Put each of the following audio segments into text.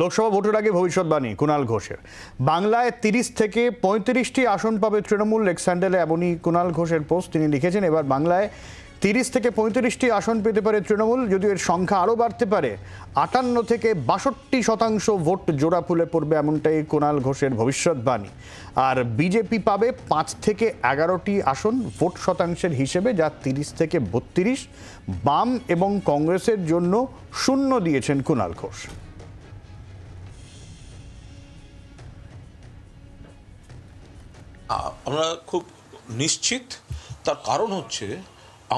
লোকসভা ভোটের আগে ভবিষ্যৎবাণী কুণাল ঘোষের বাংলায় তিরিশ থেকে পঁয়ত্রিশটি আসন পাবে তৃণমূল লেগ স্যান্ডেলে এমনই কুণাল ঘোষের পোস্ট তিনি লিখেছেন এবার বাংলায় তিরিশ থেকে পঁয়ত্রিশটি আসন পেতে পারে তৃণমূল যদিও এর সংখ্যা আরও বাড়তে পারে আটান্ন থেকে বাষট্টি শতাংশ ভোট জোড়া ফুলে পড়বে এমনটাই কুণাল ঘোষের ভবিষ্যৎবাণী আর বিজেপি পাবে পাঁচ থেকে এগারোটি আসন ভোট শতাংশের হিসেবে যা তিরিশ থেকে বত্রিশ বাম এবং কংগ্রেসের জন্য শূন্য দিয়েছেন কুণাল ঘোষ আমরা খুব নিশ্চিত তার কারণ হচ্ছে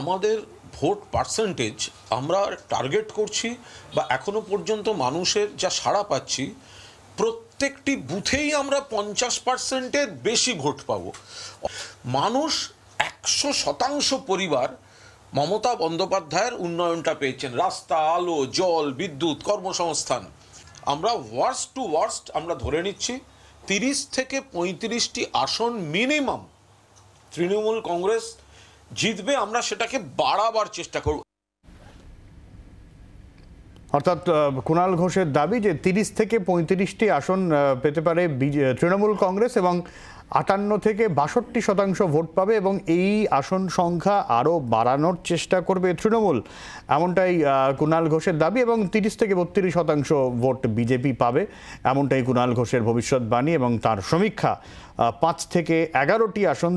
আমাদের ভোট পার্সেন্টেজ আমরা টার্গেট করছি বা এখনো পর্যন্ত মানুষের যা সাড়া পাচ্ছি প্রত্যেকটি বুথেই আমরা পঞ্চাশ পার্সেন্টের বেশি ভোট পাব মানুষ একশো শতাংশ পরিবার মমতা বন্দ্যোপাধ্যায়ের উন্নয়নটা পেয়েছেন রাস্তা আলো জল বিদ্যুৎ কর্মসংস্থান আমরা ওয়ার্স্ট টু ওয়ার্স্ট আমরা ধরে নিচ্ছি তিরিশ থেকে পঁয়ত্রিশটি আসন মিনিমাম তৃণমূল কংগ্রেস জিতবে আমরা সেটাকে বাড়াবার চেষ্টা করব অর্থাৎ কুণাল ঘোষের দাবি যে তিরিশ থেকে পঁয়ত্রিশটি আসন পেতে পারে তৃণমূল কংগ্রেস এবং আটান্ন থেকে বাষট্টি শতাংশ ভোট পাবে এবং এই আসন সংখ্যা আরও বাড়ানোর চেষ্টা করবে তৃণমূল এমনটাই কুণাল ঘোষের দাবি এবং তিরিশ থেকে বত্রিশ শতাংশ ভোট বিজেপি পাবে এমনটাই কুণাল ঘোষের ভবিষ্যৎবাণী এবং তার সমীক্ষা পাঁচ থেকে এগারোটি আসন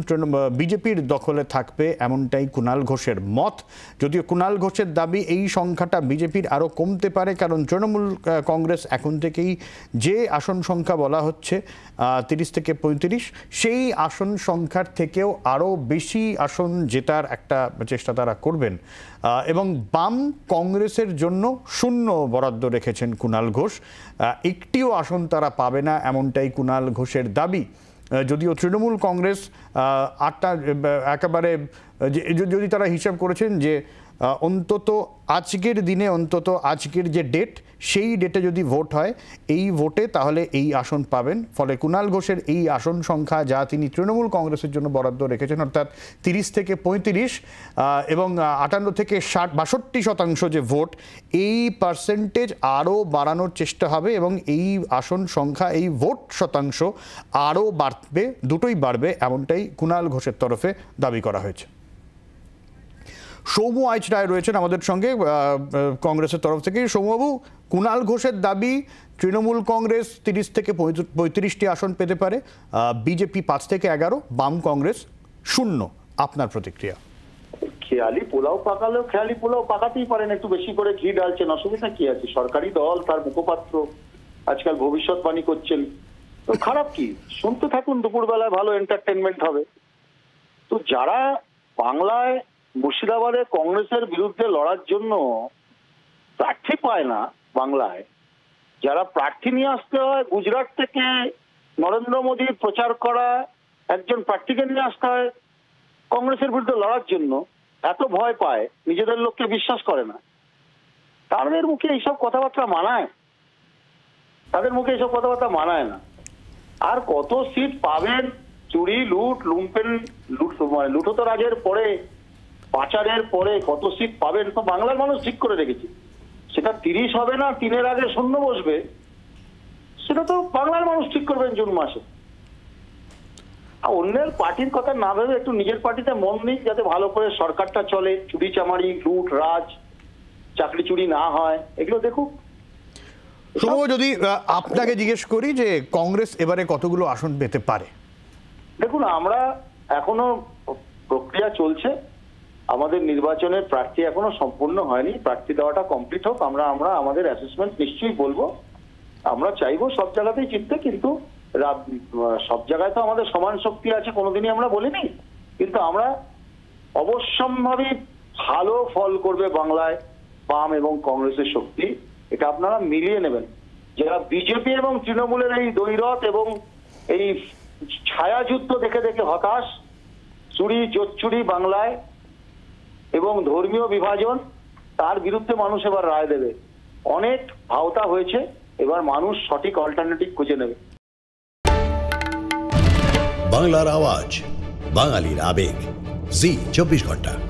বিজেপির দখলে থাকবে এমনটাই কুণাল ঘোষের মত যদিও কুণাল ঘোষের দাবি এই সংখ্যাটা বিজেপির আরও কমতে পারে কারণ তৃণমূল কংগ্রেস এখন থেকেই যে আসন সংখ্যা বলা হচ্ছে তিরিশ থেকে পঁয়ত্রিশ সেই আসন সংখ্যার থেকেও আরও বেশি আসন জেতার একটা চেষ্টা তারা করবেন এবং বাম কংগ্রেসের জন্য শূন্য বরাদ্দ রেখেছেন কুণাল ঘোষ একটিও আসন তারা পাবে না এমনটাই কুণাল ঘোষের দাবি যদিও তৃণমূল কংগ্রেস আটটা একেবারে যদি তারা হিসাব করেছেন যে অন্তত আজকের দিনে অন্তত আজকের যে ডেট সেই ডেটে যদি ভোট হয় এই ভোটে তাহলে এই আসন পাবেন ফলে কুণাল ঘোষের এই আসন সংখ্যা যা তিনি তৃণমূল কংগ্রেসের জন্য বরাদ্দ রেখেছেন অর্থাৎ তিরিশ থেকে পঁয়ত্রিশ এবং আটান্ন থেকে ষাট বাষট্টি শতাংশ যে ভোট এই পার্সেন্টেজ আরও বাড়ানোর চেষ্টা হবে এবং এই আসন সংখ্যা এই ভোট শতাংশ আরও বাড়বে দুটোই বাড়বে এমনটাই কুণাল ঘোষের তরফে দাবি করা হয়েছে সৌম্য আইচ রায় রয়েছেন আমাদের সঙ্গে কংগ্রেসের তরফ থেকে সৌমবাবু কুণাল ঘোষের দাবি তৃণমূল কংগ্রেস তিরিশ থেকে পঁয়ত্রিশটি আসন পেতে পারে বিজেপি পাঁচ থেকে এগারো বাম কংগ্রেস শূন্য আপনার প্রতিক্রিয়া খেয়ালি পোলাও পাকালেও খেয়ালি পোলাও পাকাতেই পারেন একটু বেশি করে ঘি ডালছেন অসুবিধা কি আছে সরকারি দল তার মুখপাত্র আজকাল ভবিষ্যৎবাণী করছেন তো খারাপ কি শুনতে থাকুন দুপুরবেলায় ভালো এন্টারটেনমেন্ট হবে তো যারা বাংলায় মুর্শিদাবাদে কংগ্রেসের বিরুদ্ধে লড়ার জন্য প্রার্থী পায় না বাংলায় যারা প্রার্থী নিয়ে আসতে হয় গুজরাট থেকে নরেন্দ্র মোদীর প্রচার করা একজন প্রার্থীকে নিয়ে আসতে হয় কংগ্রেসের বিরুদ্ধে লড়ার জন্য এত ভয় পায় নিজেদের লোককে বিশ্বাস করে না তাদের মুখে এইসব কথাবার্তা মানায় তাদের মুখে এইসব কথাবার্তা মানায় না আর কত সিট পাবেন চুরি লুট লুম্পেন লুট মানে রাজের পরে পাচারের পরে কত সিট পাবেন তো বাংলার মানুষ ঠিক করে রেখেছে সেটা তিরিশ হবে না তিনের আগে শূন্য বসবে সেটা তো বাংলার মানুষ ঠিক করবেন জুন মাসে অন্যের পার্টির কথা না ভেবে একটু নিজের পার্টিতে মন দিন যাতে ভালো করে সরকারটা চলে চুরি চামারি লুট রাজ চাকরি চুরি না হয় এগুলো দেখুক শুভ যদি আপনাকে জিজ্ঞেস করি যে কংগ্রেস এবারে কতগুলো আসন পেতে পারে দেখুন আমরা এখনো প্রক্রিয়া চলছে আমাদের নির্বাচনের প্রার্থী এখনো সম্পূর্ণ হয়নি প্রার্থী দেওয়াটা কমপ্লিট হোক আমরা আমরা আমাদের অ্যাসেসমেন্ট নিশ্চয়ই বলবো আমরা চাইবো সব জায়গাতেই জিততে কিন্তু সব জায়গায় তো আমাদের সমান শক্তি আছে কোনোদিনই আমরা বলিনি কিন্তু আমরা অবশ্যম্ভাবী ভালো ফল করবে বাংলায় বাম এবং কংগ্রেসের শক্তি এটা আপনারা মিলিয়ে নেবেন যারা বিজেপি এবং তৃণমূলের এই দৈরথ এবং এই ছায়াযুদ্ধ দেখে দেখে হতাশ চুরি জোচ্চুরি বাংলায় এবং ধর্মীয় বিভাজন তার বিরুদ্ধে মানুষ এবার রায় দেবে অনেক আওতা হয়েছে এবার মানুষ সঠিক অল্টারনেটিভ খুঁজে নেবে বাংলার আওয়াজ বাঙালির আবেগ জি চব্বিশ ঘন্টা